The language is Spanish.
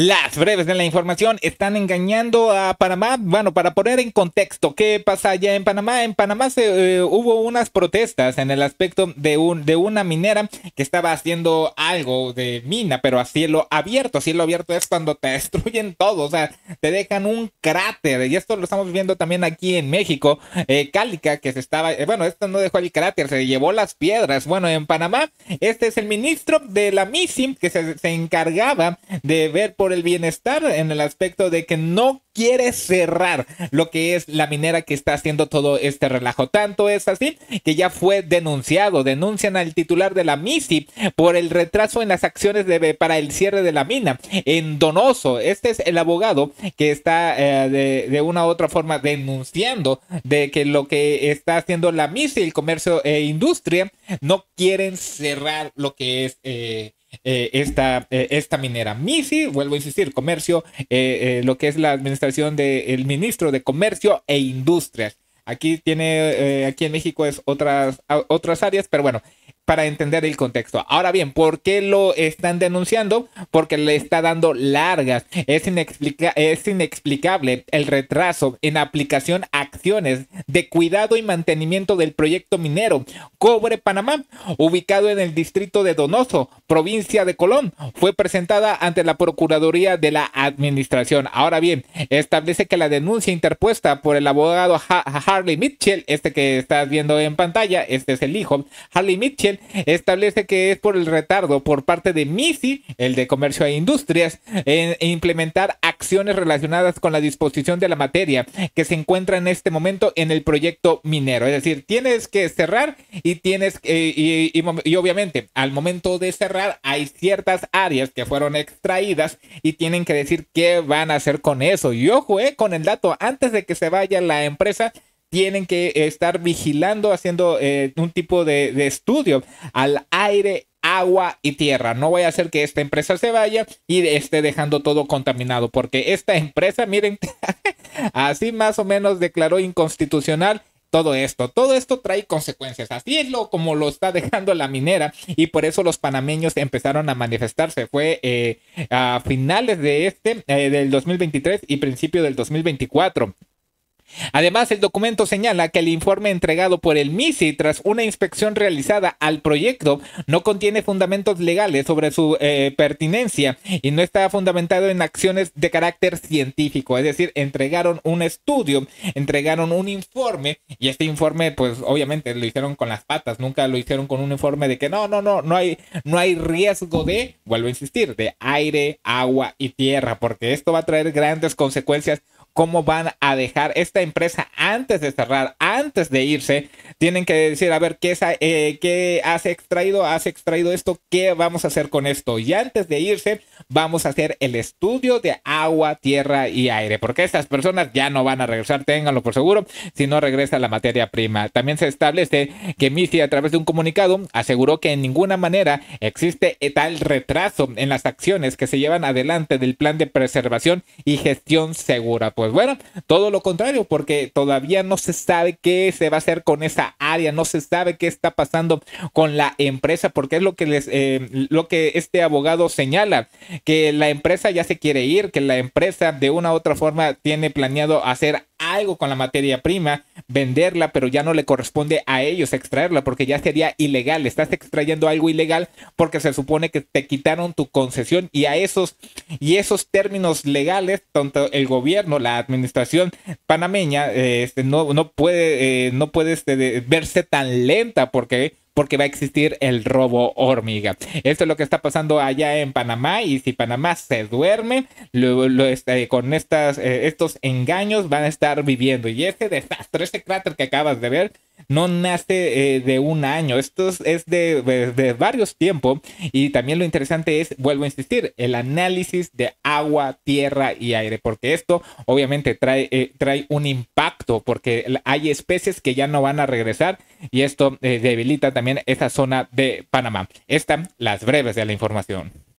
Las breves de la información están engañando a Panamá. Bueno, para poner en contexto qué pasa allá en Panamá, en Panamá se, eh, hubo unas protestas en el aspecto de, un, de una minera que estaba haciendo algo de mina, pero a cielo abierto. Cielo abierto es cuando te destruyen todo, o sea, te dejan un cráter. Y esto lo estamos viendo también aquí en México. Eh, Cálica, que se estaba, eh, bueno, esto no dejó el cráter, se llevó las piedras. Bueno, en Panamá, este es el ministro de la MISIM que se, se encargaba de ver por el bienestar en el aspecto de que no quiere cerrar lo que es la minera que está haciendo todo este relajo. Tanto es así que ya fue denunciado, denuncian al titular de la MISI por el retraso en las acciones de, para el cierre de la mina en Donoso. Este es el abogado que está eh, de, una u otra forma denunciando de que lo que está haciendo la MISI, el comercio e industria, no quieren cerrar lo que es... Eh, eh, esta, eh, esta minera. MISI, vuelvo a insistir, comercio, eh, lo que es la administración del ministro de Comercio e Industrias. Aquí tiene, aquí en México es otras, otras áreas, pero bueno, para entender el contexto. Ahora bien, ¿por qué lo están denunciando? Porque le está dando largas. Es, es inexplicable el retraso en aplicación acciones de cuidado y mantenimiento del proyecto minero Cobre Panamá, ubicado en el distrito de Donoso, provincia de Colón. Fue presentada ante la Procuraduría de la Administración. Ahora bien, establece que la denuncia interpuesta por el abogado Harley Mitchell, este que estás viendo en pantalla, este es el hijo, Harley Mitchell, establece que es por el retardo por parte de MISI, el de Comercio e Industrias, en implementar acciones relacionadas con la disposición de la materia que se encuentra en este momento en el proyecto minero. Es decir, tienes que cerrar y tienes eh, obviamente al momento de cerrar hay ciertas áreas que fueron extraídas y tienen que decir qué van a hacer con eso. Y ojo eh, con el dato, antes de que se vaya la empresa, tienen que estar vigilando, haciendo eh, un tipo de, estudio al aire agua y tierra. No voy a hacer que esta empresa se vaya y esté dejando todo contaminado, porque esta empresa, miren, así más o menos declaró inconstitucional todo esto. Todo esto trae consecuencias. Así es lo como lo está dejando la minera y por eso los panameños empezaron a manifestarse. Fue eh, a finales de este, eh, del 2023 y principio del 2024. Además, el documento señala que el informe entregado por el MISI tras una inspección realizada al proyecto no contiene fundamentos legales sobre su eh, pertinencia y no está fundamentado en acciones de carácter científico. Es decir, entregaron un estudio, entregaron un informe y este informe, pues obviamente lo hicieron con las patas, nunca lo hicieron con un informe de que no, no, no, no hay, no hay riesgo de, vuelvo a insistir, de aire, agua y tierra, porque esto va a traer grandes consecuencias cómo van a dejar esta empresa antes de cerrar, antes de irse. Tienen que decir, a ver, ¿qué, es, eh, has extraído? ¿Has extraído esto? ¿Qué vamos a hacer con esto? Y antes de irse, vamos a hacer el estudio de agua, tierra y aire, porque estas personas ya no van a regresar, ténganlo por seguro, si no regresa la materia prima. También se establece que MIFI, a través de un comunicado aseguró que en ninguna manera existe eh, tal retraso en las acciones que se llevan adelante del plan de preservación y gestión segura. Pues pues bueno, todo lo contrario, porque todavía no se sabe qué se va a hacer con esa área, no se sabe qué está pasando con la empresa, porque es lo que les, eh, lo que este abogado señala, que la empresa ya se quiere ir, que la empresa de una u otra forma tiene planeado hacer algo con la materia prima, venderla, pero ya no le corresponde a ellos extraerla porque ya sería ilegal. Estás extrayendo algo ilegal porque se supone que te quitaron tu concesión y a esos y esos términos legales, tanto el gobierno, la administración panameña, eh, este, no, no puede, eh, no puede este, verse tan lenta porque porque va a existir el robo hormiga. Esto es lo que está pasando allá en Panamá y si Panamá se duerme, este, con estas, eh, estos engaños van a estar viviendo. Y ese desastre, ese cráter que acabas de ver, no nace eh, de un año, esto es de, varios tiempos y también lo interesante es, vuelvo a insistir, el análisis de agua, tierra y aire, porque esto obviamente trae, eh, un impacto, porque hay especies que ya no van a regresar y esto eh, debilita también esa zona de Panamá. Están las breves de la información.